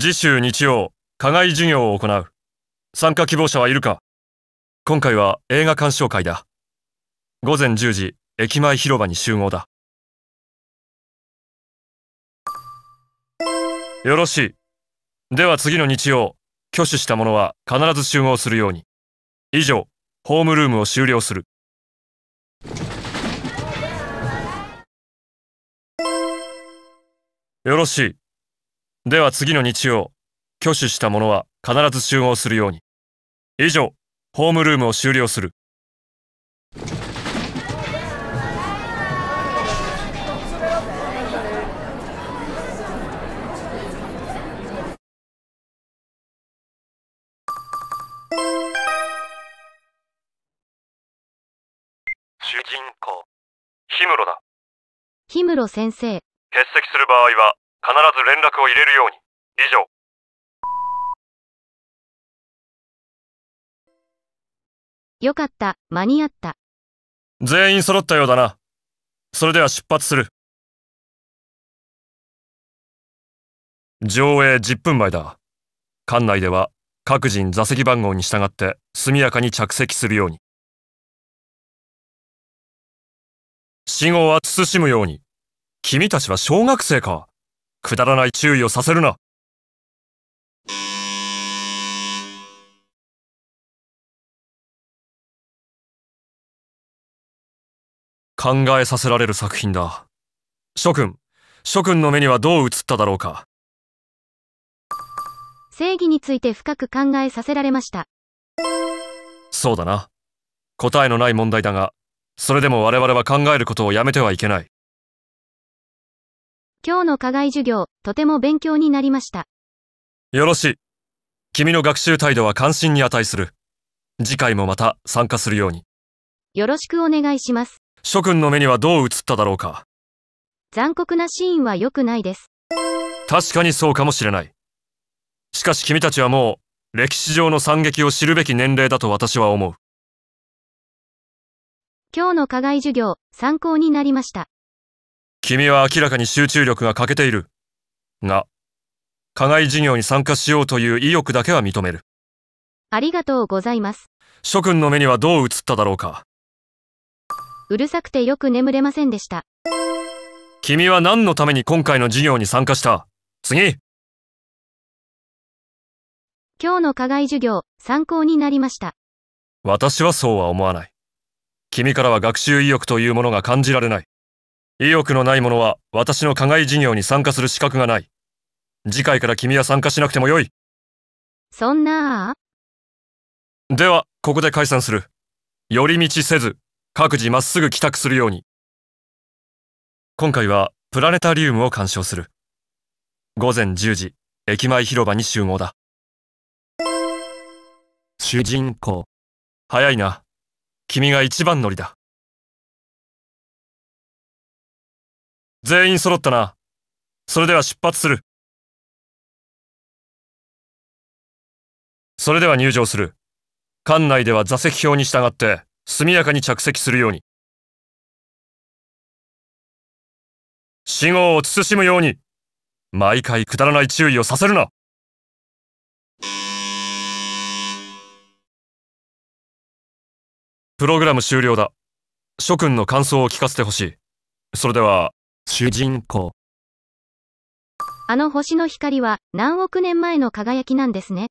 次週日曜、課外授業を行う。参加希望者はいるか今回は映画鑑賞会だ。午前10時、駅前広場に集合だ。よろしい。では次の日曜、挙手した者は必ず集合するように。以上、ホームルームを終了する。よろしい。では次の日曜、挙手した者は必ず集合するように。以上、ホームルームを終了する。主人公、氷室だ。氷室先生。欠席する場合は、必ず連絡を入れるように。以上。よかった、間に合った。全員揃ったようだな。それでは出発する。上映10分前だ。館内では各人座席番号に従って速やかに着席するように。死後は慎むように。君たちは小学生か。くだらない注意をさせるな考えさせられる作品だ諸君諸君の目にはどう映っただろうか正義について深く考えさせられましたそうだな答えのない問題だがそれでも我々は考えることをやめてはいけない今日の課外授業、とても勉強になりました。よろしい。君の学習態度は関心に値する。次回もまた参加するように。よろしくお願いします。諸君の目にはどう映っただろうか。残酷なシーンは良くないです。確かにそうかもしれない。しかし君たちはもう、歴史上の惨劇を知るべき年齢だと私は思う。今日の課外授業、参考になりました。君は明らかに集中力が欠けている。が、課外事業に参加しようという意欲だけは認める。ありがとうございます。諸君の目にはどう映っただろうか。うるさくてよく眠れませんでした。君は何のために今回の授業に参加した次今日の課外授業、参考になりました。私はそうは思わない。君からは学習意欲というものが感じられない。意欲のない者は私の課外事業に参加する資格がない。次回から君は参加しなくてもよい。そんなでは、ここで解散する。寄り道せず、各自まっすぐ帰宅するように。今回はプラネタリウムを鑑賞する。午前10時、駅前広場に集合だ。主人公。早いな。君が一番乗りだ。全員揃ったな。それでは出発する。それでは入場する。館内では座席表に従って速やかに着席するように。死後を慎むように、毎回くだらない注意をさせるなプログラム終了だ。諸君の感想を聞かせてほしい。それでは、主人公。あの星の光は何億年前の輝きなんですね。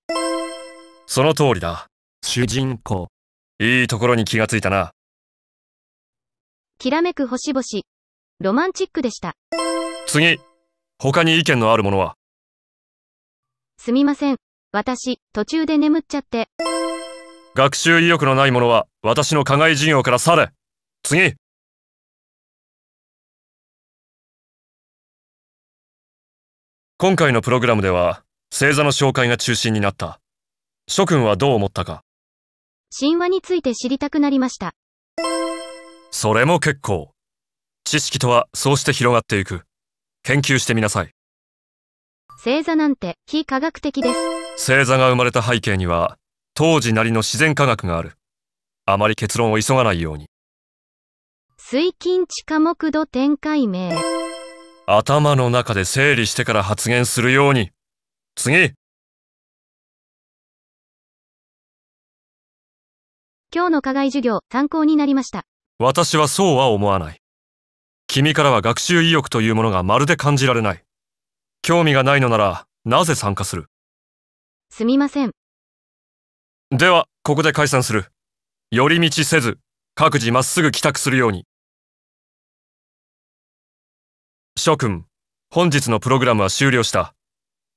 その通りだ。主人公。いいところに気がついたな。きらめく星々。ロマンチックでした。次。他に意見のあるものはすみません。私、途中で眠っちゃって。学習意欲のないものは、私の課外授業から去れ。次。今回のプログラムでは、星座の紹介が中心になった。諸君はどう思ったか神話について知りたくなりました。それも結構。知識とはそうして広がっていく。研究してみなさい。星座なんて非科学的です。星座が生まれた背景には、当時なりの自然科学がある。あまり結論を急がないように。水金地下木土天海名頭の中で整理してから発言するように。次今日の課外授業、参考になりました。私はそうは思わない。君からは学習意欲というものがまるで感じられない。興味がないのなら、なぜ参加するすみません。では、ここで解散する。寄り道せず、各自まっすぐ帰宅するように。諸君、本日のプログラムは終了した。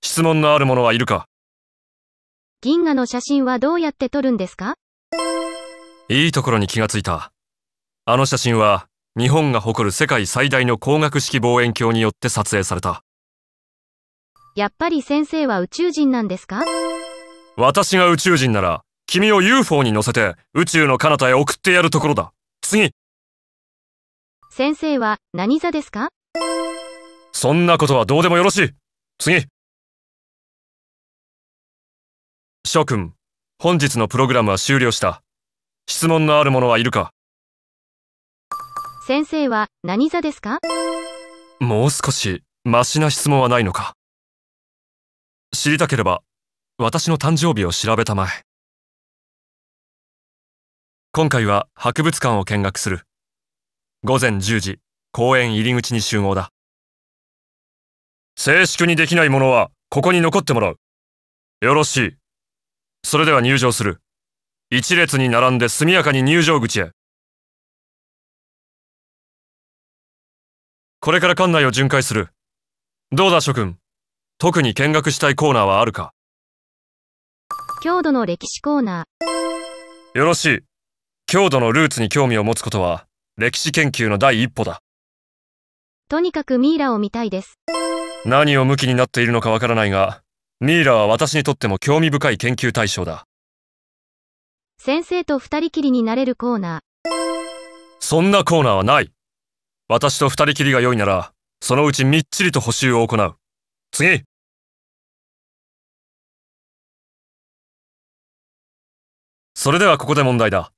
質問のある者はいるか銀河の写真はどうやって撮るんですかいいところに気がついた。あの写真は、日本が誇る世界最大の光学式望遠鏡によって撮影された。やっぱり先生は宇宙人なんですか私が宇宙人なら、君を UFO に乗せて宇宙の彼方へ送ってやるところだ。次先生は何座ですかそんなことはどうでもよろしい次諸君、本日のプログラムは終了した。質問のある者はいるか先生は何座ですかもう少しマシな質問はないのか知りたければ、私の誕生日を調べたまえ。今回は博物館を見学する。午前10時、公園入り口に集合だ。静粛にできない者は、ここに残ってもらう。よろしい。それでは入場する。一列に並んで速やかに入場口へ。これから館内を巡回する。どうだ諸君。特に見学したいコーナーはあるか郷土の歴史コーナー。よろしい。郷土のルーツに興味を持つことは、歴史研究の第一歩だ。とにかくミイラを見たいです。何を向きになっているのかわからないが、ミイラは私にとっても興味深い研究対象だ。先生と二人きりになれるコーナー。そんなコーナーはない。私と二人きりが良いなら、そのうちみっちりと補修を行う。次それではここで問題だ。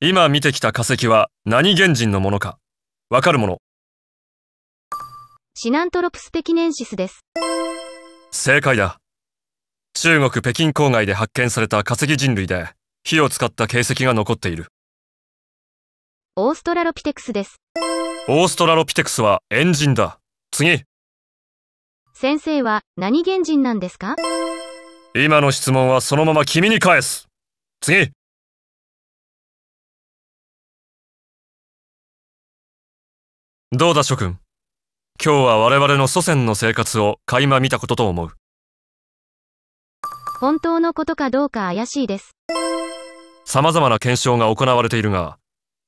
今見てきた化石は何原人のものかわかるもの、シナントロプスペキネンシスです。正解だ。中国北京郊外で発見された化石人類で火を使った形跡が残っている。オーストラロピテクスです。オーストラロピテクスはエンジンだ。次。先生は何原人なんですか今の質問はそのまま君に返す。次。どうだ諸君今日は我々の祖先の生活を垣間見たことと思う。本当のことかどうか怪しいです。様々な検証が行われているが、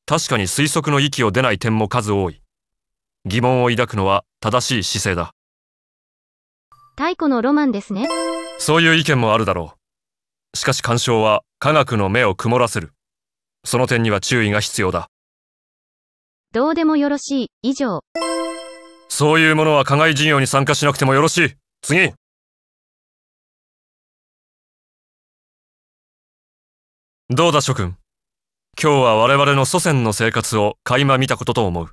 確かに推測の域を出ない点も数多い。疑問を抱くのは正しい姿勢だ。太古のロマンですね。そういう意見もあるだろう。しかし干渉は科学の目を曇らせる。その点には注意が必要だ。どうでもよろしい、以上。そういうものは課外事業に参加しなくてもよろしい。次どうだ諸君。今日は我々の祖先の生活を垣間見たことと思う。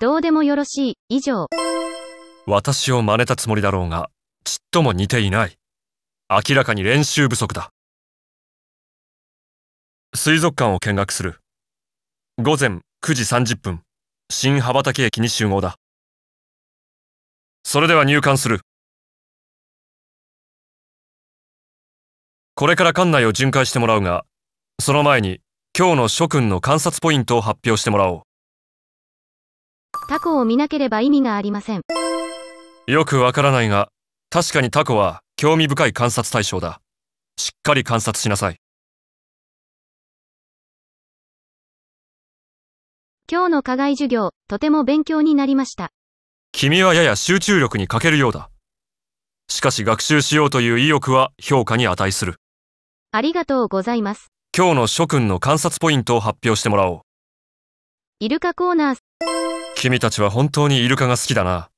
どうでもよろしい。以上。私を真似たつもりだろうが、ちっとも似ていない。明らかに練習不足だ。水族館を見学する。午前9時30分。新羽ばたき駅に集合だ。それでは入館する。これから館内を巡回してもらうが、その前に今日の諸君の観察ポイントを発表してもらおう。タコを見なければ意味がありません。よくわからないが、確かにタコは興味深い観察対象だ。しっかり観察しなさい。今日の課外授業、とても勉強になりました。君はやや集中力に欠けるようだ。しかし学習しようという意欲は評価に値する。ありがとうございます。今日の諸君の観察ポイントを発表してもらおう。イルカコーナー。君たちは本当にイルカが好きだな。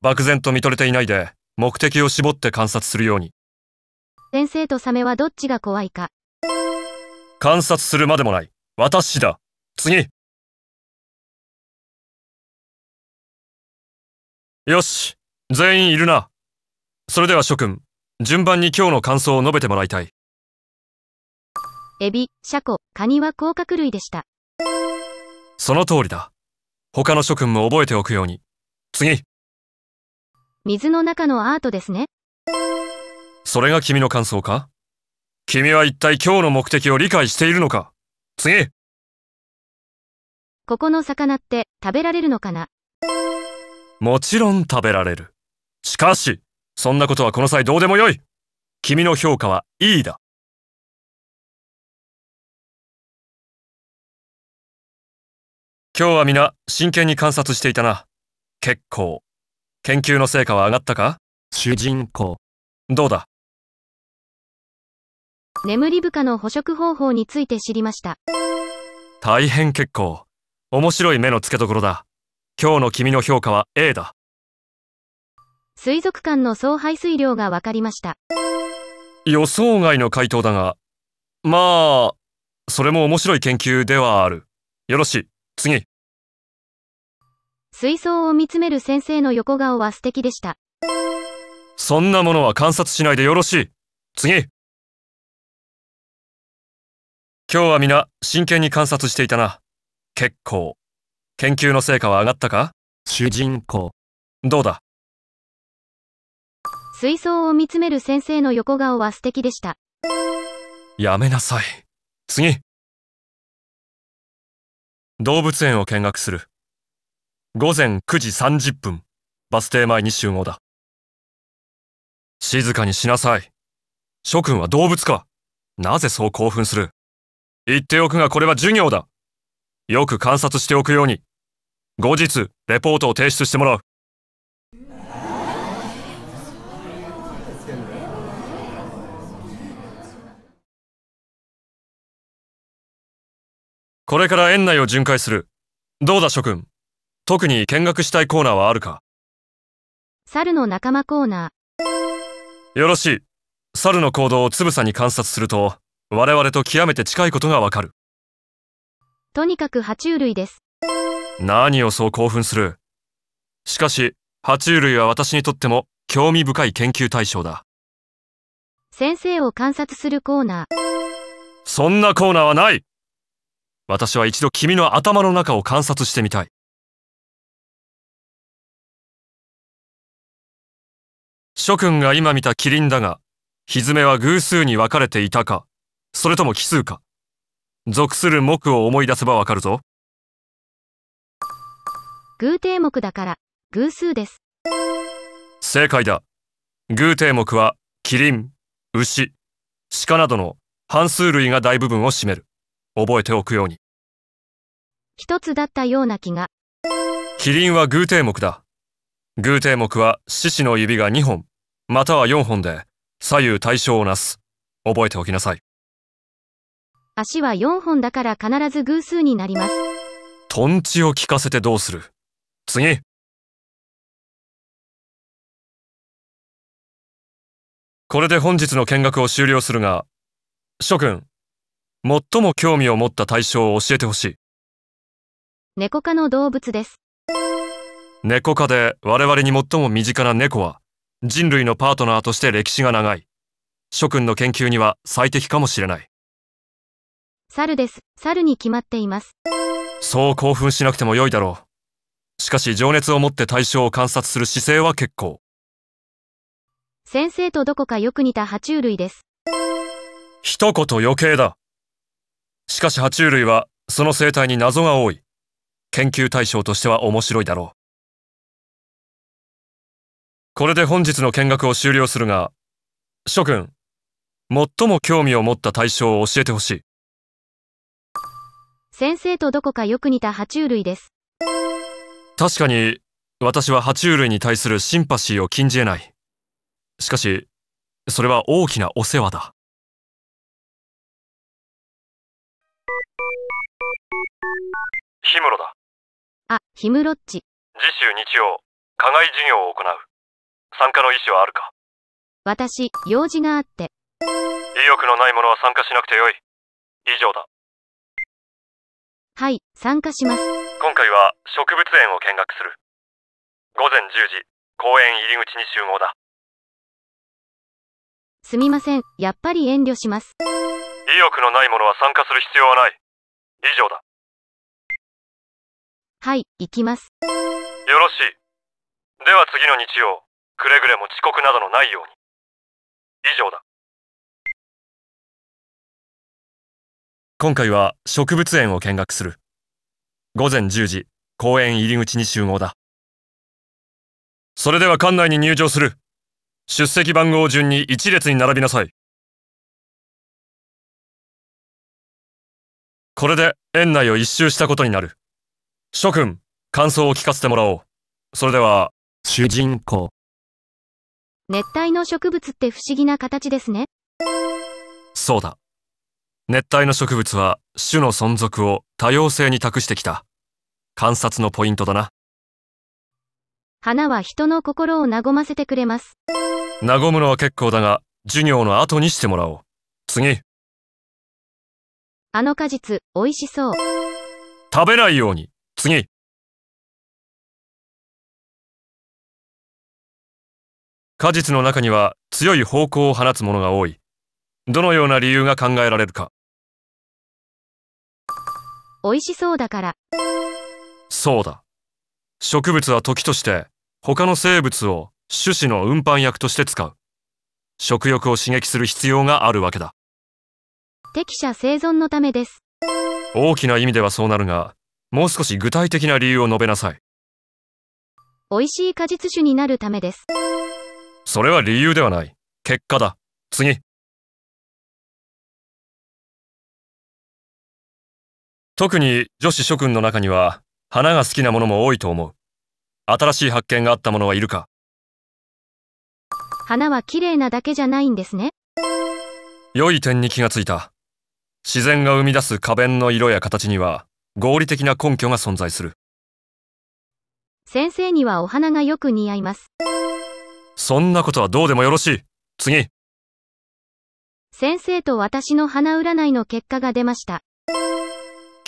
漠然と見とれていないで、目的を絞って観察するように。先生とサメはどっちが怖いか。観察するまでもない。私だ。次。よし、全員いるな。それでは諸君、順番に今日の感想を述べてもらいたい。エビ、シャコ、カニは甲殻類でした。その通りだ。他の諸君も覚えておくように。次。水の中のアートですね。それが君の感想か君は一体今日の目的を理解しているのか次ここの魚って食べられるのかなもちろん食べられる。しかし、そんなことはこの際どうでもよい君の評価はいいだ。今日は皆真剣に観察していたな。結構。研究の成果は上がったか主人公。どうだ眠り部下の捕食方法について知りました。大変結構。面白い目の付けどころだ。今日の君の評価は A だ。水族館の総排水量が分かりました。予想外の回答だが、まあ、それも面白い研究ではある。よろしい。次。水槽を見つめる先生の横顔は素敵でした。そんなものは観察しないでよろしい。次。今日は皆真剣に観察していたな。結構。研究の成果は上がったか主人公。どうだ水槽を見つめる先生の横顔は素敵でした。やめなさい。次。動物園を見学する。午前9時30分、バス停前に集合だ。静かにしなさい。諸君は動物か。なぜそう興奮する言っておくがこれは授業だ。よく観察しておくように後日レポートを提出してもらうこれから園内を巡回するどうだ諸君特に見学したいコーナーはあるか猿の仲間コーナーよろしい猿の行動をつぶさに観察すると我々と極めて近いことがわかるとにかく爬虫類です。何をそう興奮する。しかし、爬虫類は私にとっても興味深い研究対象だ。先生を観察するコーナー。そんなコーナーはない私は一度君の頭の中を観察してみたい。諸君が今見たキリンだが、ひずめは偶数に分かれていたか、それとも奇数か。属する木を思い出せばわかるぞ。偶定木だから、偶数です。正解だ。偶定木は、キリン、牛、鹿などの半数類が大部分を占める。覚えておくように。一つだったような気が。キリンは偶定木だ。偶定木は獅子の指が2本、または4本で左右対称をなす。覚えておきなさい。足は4本だから必ず偶数になります。トンチを聞かせてどうする次これで本日の見学を終了するが、諸君、最も興味を持った対象を教えてほしい。猫科の動物です。猫科で我々に最も身近な猫は、人類のパートナーとして歴史が長い。諸君の研究には最適かもしれない。猿です。猿に決まっています。そう興奮しなくても良いだろう。しかし情熱を持って対象を観察する姿勢は結構。先生とどこかよく似た爬虫類です。一言余計だ。しかし爬虫類はその生態に謎が多い。研究対象としては面白いだろう。これで本日の見学を終了するが、諸君、最も興味を持った対象を教えてほしい。先生とどこかよく似た爬虫類です。確かに、私は爬虫類に対するシンパシーを禁じ得ない。しかし、それは大きなお世話だ。氷室だ。あ、氷室っち。次週日曜、課外授業を行う。参加の意思はあるか私、用事があって。意欲のないものは参加しなくてよい。以上だ。はい、参加します。今回は植物園を見学する。午前10時、公園入り口に集合だ。すみません、やっぱり遠慮します。意欲のないものは参加する必要はない。以上だ。はい、行きます。よろしい。では次の日曜、くれぐれも遅刻などのないように。以上だ。今回は植物園を見学する。午前10時、公園入り口に集合だ。それでは館内に入場する。出席番号順に一列に並びなさい。これで園内を一周したことになる。諸君、感想を聞かせてもらおう。それでは、主人公。熱帯の植物って不思議な形ですね。そうだ。熱帯の植物は種の存続を多様性に託してきた。観察のポイントだな。花は人の心を和ませてくれます。和むのは結構だが、授業の後にしてもらおう。次。あの果実、美味しそう。食べないように。次。果実の中には強い方向を放つものが多い。どのような理由が考えられるか。美味しそうだから。そうだ。植物は時として他の生物を種子の運搬薬として使う。食欲を刺激する必要があるわけだ。適者生存のためです。大きな意味ではそうなるが、もう少し具体的な理由を述べなさい。美味しい果実酒になるためです。それは理由ではない。結果だ。次。特に女子諸君の中には花が好きなものも多いと思う。新しい発見があったものはいるか花は綺麗なだけじゃないんですね。良い点に気がついた。自然が生み出す花弁の色や形には合理的な根拠が存在する。先生にはお花がよく似合います。そんなことはどうでもよろしい。次。先生と私の花占いの結果が出ました。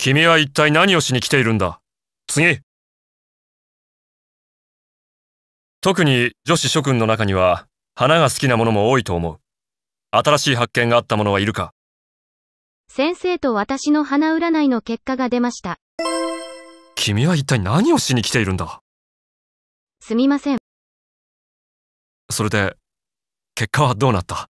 君は一体何をしに来ているんだ次特に女子諸君の中には花が好きなものも多いと思う。新しい発見があった者はいるか先生と私の花占いの結果が出ました。君は一体何をしに来ているんだすみません。それで、結果はどうなった